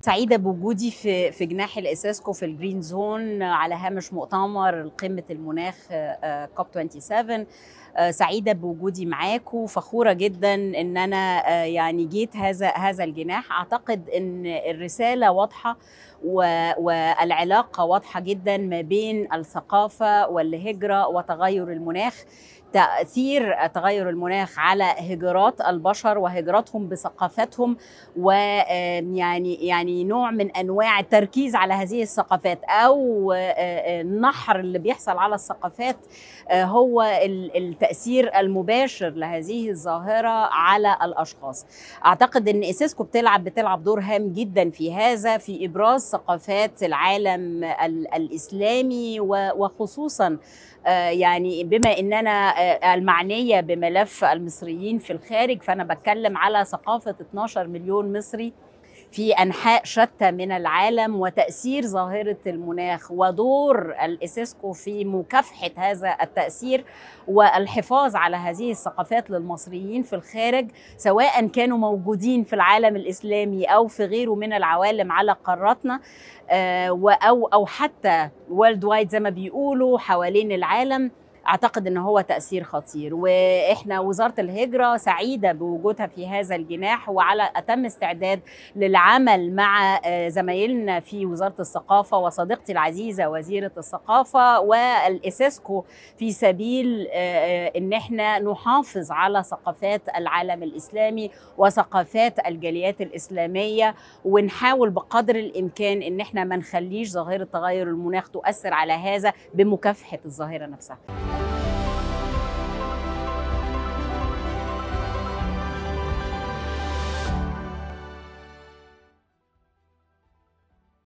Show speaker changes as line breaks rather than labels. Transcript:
سعيده بوجودي في في جناح الاساسكو في الجرين زون على هامش مؤتمر قمه المناخ آه، آه، كوب 27 آه، سعيده بوجودي معاكم فخوره جدا ان انا يعني جيت هذا هذا الجناح اعتقد ان الرساله واضحه والعلاقه واضحه جدا ما بين الثقافه والهجره وتغير المناخ تأثير تغير المناخ على هجرات البشر وهجراتهم بثقافتهم ويعني يعني, يعني يعني نوع من انواع التركيز على هذه الثقافات او آه، آه، النحر اللي بيحصل على الثقافات آه، هو التاثير المباشر لهذه الظاهره على الاشخاص اعتقد ان اسيسكو بتلعب بتلعب دور هام جدا في هذا في ابراز ثقافات العالم الاسلامي وخصوصا يعني بما اننا المعنيه بملف المصريين في الخارج فانا بتكلم على ثقافه 12 مليون مصري في انحاء شتى من العالم وتاثير ظاهره المناخ ودور الاسيسكو في مكافحه هذا التاثير والحفاظ على هذه الثقافات للمصريين في الخارج سواء كانوا موجودين في العالم الاسلامي او في غيره من العوالم على قارتنا آه، او او حتى وورلد وايد زي ما بيقولوا حوالين العالم اعتقد ان هو تاثير خطير واحنا وزاره الهجره سعيده بوجودها في هذا الجناح وعلى اتم استعداد للعمل مع آه، زمايلنا في وزاره الثقافه وصديقتي العزيزه وزيره الثقافه والاساسكو في سبيل آه، آه، ان احنا نحافظ على ثقافات العالم الاسلامي وثقافات الجاليات الاسلاميه ونحاول بقدر الامكان ان احنا ما نخليش ظاهره تغير المناخ تؤثر على هذا بمكافحه الظاهره نفسها